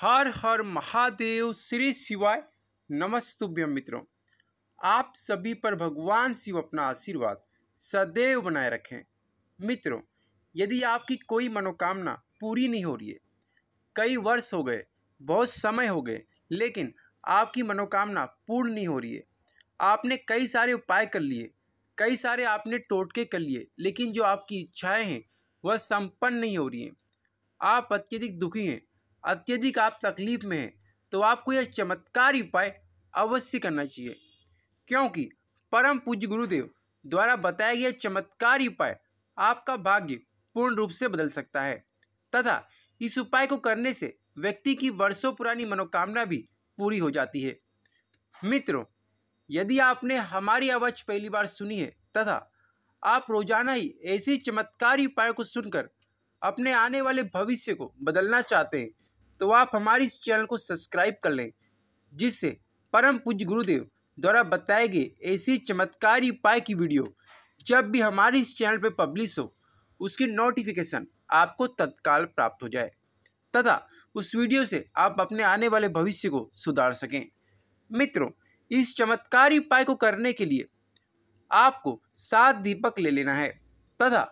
हर हर महादेव श्री शिवाय नमस्तुभ्यम मित्रों आप सभी पर भगवान शिव अपना आशीर्वाद सदैव बनाए रखें मित्रों यदि आपकी कोई मनोकामना पूरी नहीं हो रही है कई वर्ष हो गए बहुत समय हो गए लेकिन आपकी मनोकामना पूर्ण नहीं हो रही है आपने कई सारे उपाय कर लिए कई सारे आपने टोटके कर लिए लेकिन जो आपकी इच्छाएं हैं वह संपन्न नहीं हो रही हैं आप अत्यधिक दुखी हैं अत्यधिक आप तकलीफ़ में हैं तो आपको यह चमत्कारी उपाय अवश्य करना चाहिए क्योंकि परम पूज्य गुरुदेव द्वारा बताया गया चमत्कारी उपाय आपका भाग्य पूर्ण रूप से बदल सकता है तथा इस उपाय को करने से व्यक्ति की वर्षों पुरानी मनोकामना भी पूरी हो जाती है मित्रों यदि आपने हमारी आवाज़ पहली बार सुनी है तथा आप रोजाना ही ऐसे चमत्कारी उपायों को सुनकर अपने आने वाले भविष्य को बदलना चाहते हैं तो आप हमारे इस चैनल को सब्सक्राइब कर लें जिससे परम पूज्य गुरुदेव द्वारा बताए गए ऐसी चमत्कारी उपाय की वीडियो जब भी हमारे इस चैनल पर पब्लिश हो उसकी नोटिफिकेशन आपको तत्काल प्राप्त हो जाए तथा उस वीडियो से आप अपने आने वाले भविष्य को सुधार सकें मित्रों इस चमत्कारी उपाय को करने के लिए आपको सात दीपक ले लेना है तथा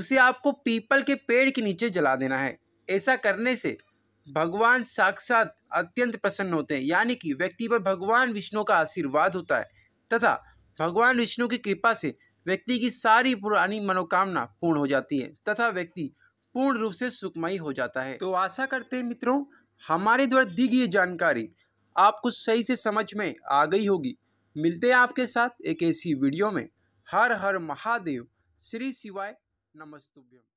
उसे आपको पीपल के पेड़ के नीचे जला देना है ऐसा करने से भगवान साक्षात अत्यंत प्रसन्न होते हैं यानी कि व्यक्ति पर भगवान विष्णु का आशीर्वाद होता है तथा भगवान विष्णु की कृपा से व्यक्ति की सारी पुरानी मनोकामना पूर्ण हो जाती है तथा व्यक्ति पूर्ण रूप से सुखमयी हो जाता है तो आशा करते हैं मित्रों हमारे द्वारा दी गई जानकारी आपको सही से समझ में आ गई होगी मिलते हैं आपके साथ एक ऐसी वीडियो में हर हर महादेव श्री शिवाय नमस्तुभ्यम